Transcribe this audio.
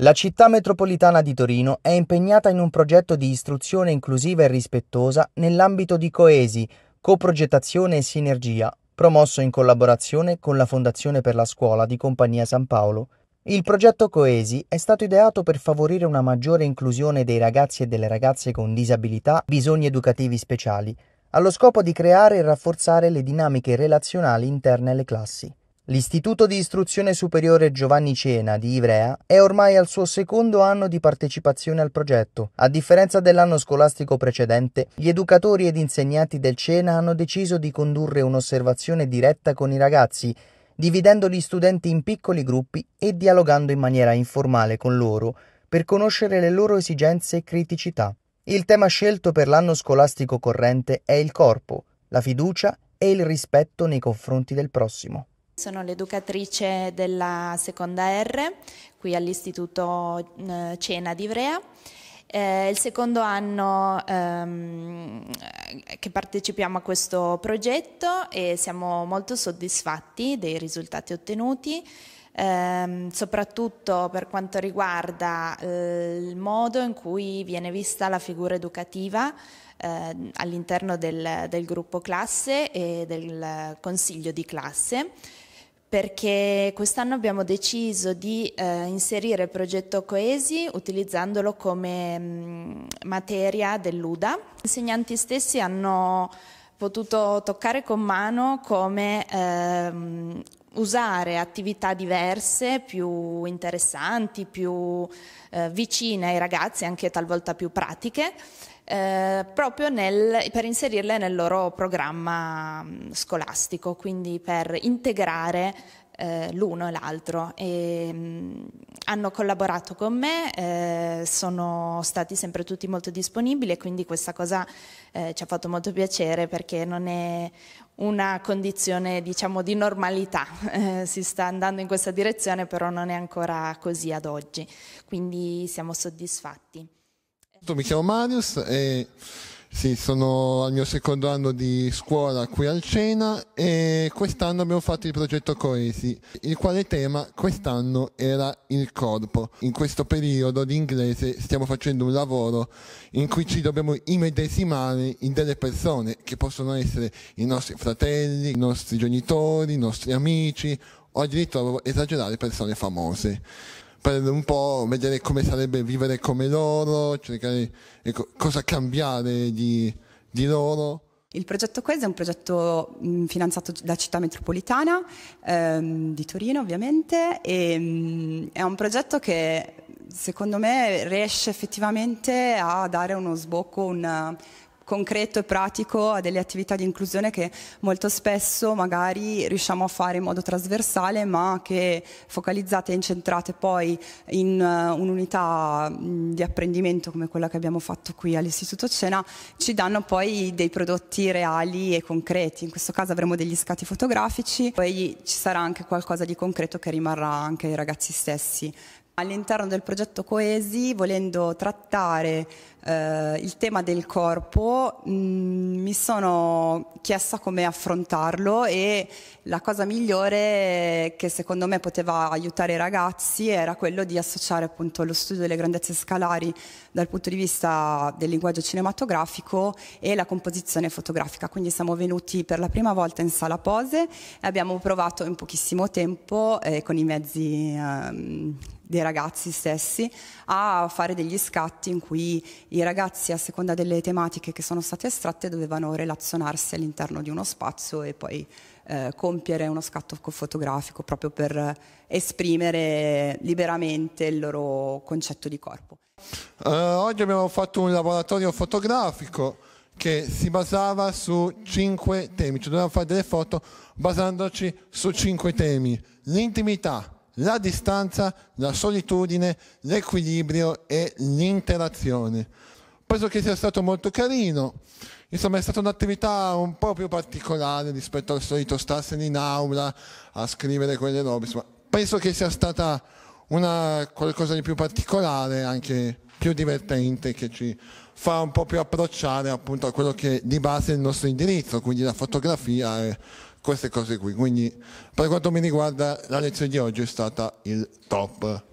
La città metropolitana di Torino è impegnata in un progetto di istruzione inclusiva e rispettosa nell'ambito di Coesi, coprogettazione e sinergia, promosso in collaborazione con la Fondazione per la Scuola di Compagnia San Paolo. Il progetto Coesi è stato ideato per favorire una maggiore inclusione dei ragazzi e delle ragazze con disabilità, e bisogni educativi speciali, allo scopo di creare e rafforzare le dinamiche relazionali interne alle classi. L'istituto di istruzione superiore Giovanni Cena di Ivrea è ormai al suo secondo anno di partecipazione al progetto. A differenza dell'anno scolastico precedente, gli educatori ed insegnanti del Cena hanno deciso di condurre un'osservazione diretta con i ragazzi, dividendo gli studenti in piccoli gruppi e dialogando in maniera informale con loro per conoscere le loro esigenze e criticità. Il tema scelto per l'anno scolastico corrente è il corpo, la fiducia e il rispetto nei confronti del prossimo. Sono l'educatrice della seconda R qui all'Istituto Cena di Ivrea. Eh, il secondo anno ehm, che partecipiamo a questo progetto e siamo molto soddisfatti dei risultati ottenuti, ehm, soprattutto per quanto riguarda eh, il modo in cui viene vista la figura educativa eh, all'interno del, del gruppo classe e del consiglio di classe perché quest'anno abbiamo deciso di eh, inserire il progetto Coesi utilizzandolo come mh, mm, materia dell'UDA. Gli insegnanti stessi hanno potuto toccare con mano come ehm, usare attività diverse, più interessanti, più eh, vicine ai ragazzi, anche talvolta più pratiche, eh, proprio nel, per inserirle nel loro programma mm, scolastico, quindi per integrare eh, l'uno e l'altro. E, mh, mm, hanno collaborato con me, eh, sono stati sempre tutti molto disponibili e quindi questa cosa eh, ci ha fatto molto piacere perché non è una condizione diciamo di normalità, eh, si sta andando in questa direzione però non è ancora così ad oggi, quindi siamo soddisfatti. Mi chiamo Marius e sì, sono al mio secondo anno di scuola qui al Cena e quest'anno abbiamo fatto il progetto Coesi, il quale tema quest'anno era il corpo. In questo periodo di inglese stiamo facendo un lavoro in cui ci dobbiamo immedesimare in delle persone che possono essere i nostri fratelli, i nostri genitori, i nostri amici o addirittura esagerare persone famose prendere un po', vedere come sarebbe vivere come loro, cercare ecco, cosa cambiare di, di loro. Il progetto Quest è un progetto mm, finanziato da Città Metropolitana ehm, di Torino ovviamente e mh, mm, è un progetto che secondo me riesce effettivamente a dare uno sbocco, una, concreto e pratico a delle attività di inclusione che molto spesso magari riusciamo a fare in modo trasversale ma che focalizzate e incentrate poi in uh, un'unità di apprendimento come quella che abbiamo fatto qui all'Istituto Cena ci danno poi dei prodotti reali e concreti. In questo caso avremo degli scatti fotografici, poi ci sarà anche qualcosa di concreto che rimarrà anche ai ragazzi stessi. All'interno del progetto Coesi, volendo trattare eh, il tema del corpo mh, mm, mi sono chiesta come affrontarlo e la cosa migliore che secondo me poteva aiutare i ragazzi era quello di associare appunto lo studio delle grandezze scalari dal punto di vista del linguaggio cinematografico e la composizione fotografica. Quindi siamo venuti per la prima volta in sala pose e abbiamo provato in pochissimo tempo eh, con i mezzi ehm, dei ragazzi stessi a fare degli scatti in cui i ragazzi a seconda delle tematiche che sono state estratte dovevano relazionarsi all'interno di uno spazio e poi eh, compiere uno scatto fotografico proprio per esprimere liberamente il loro concetto di corpo. Eh, oggi abbiamo fatto un laboratorio fotografico che si basava su cinque temi, cioè dovevamo fare delle foto basandoci su cinque temi. L'intimità, la distanza, la solitudine, l'equilibrio e l'interazione. Penso che sia stato molto carino, insomma è stata un'attività un po' più particolare rispetto al solito starsene in aula a scrivere quelle robe, insomma penso che sia stata una, qualcosa di più particolare, anche più divertente, che ci fa un po' più approcciare appunto a quello che di base è il nostro indirizzo, quindi la fotografia. È, queste cose qui. Quindi per quanto mi riguarda la lezione di oggi è stata il top.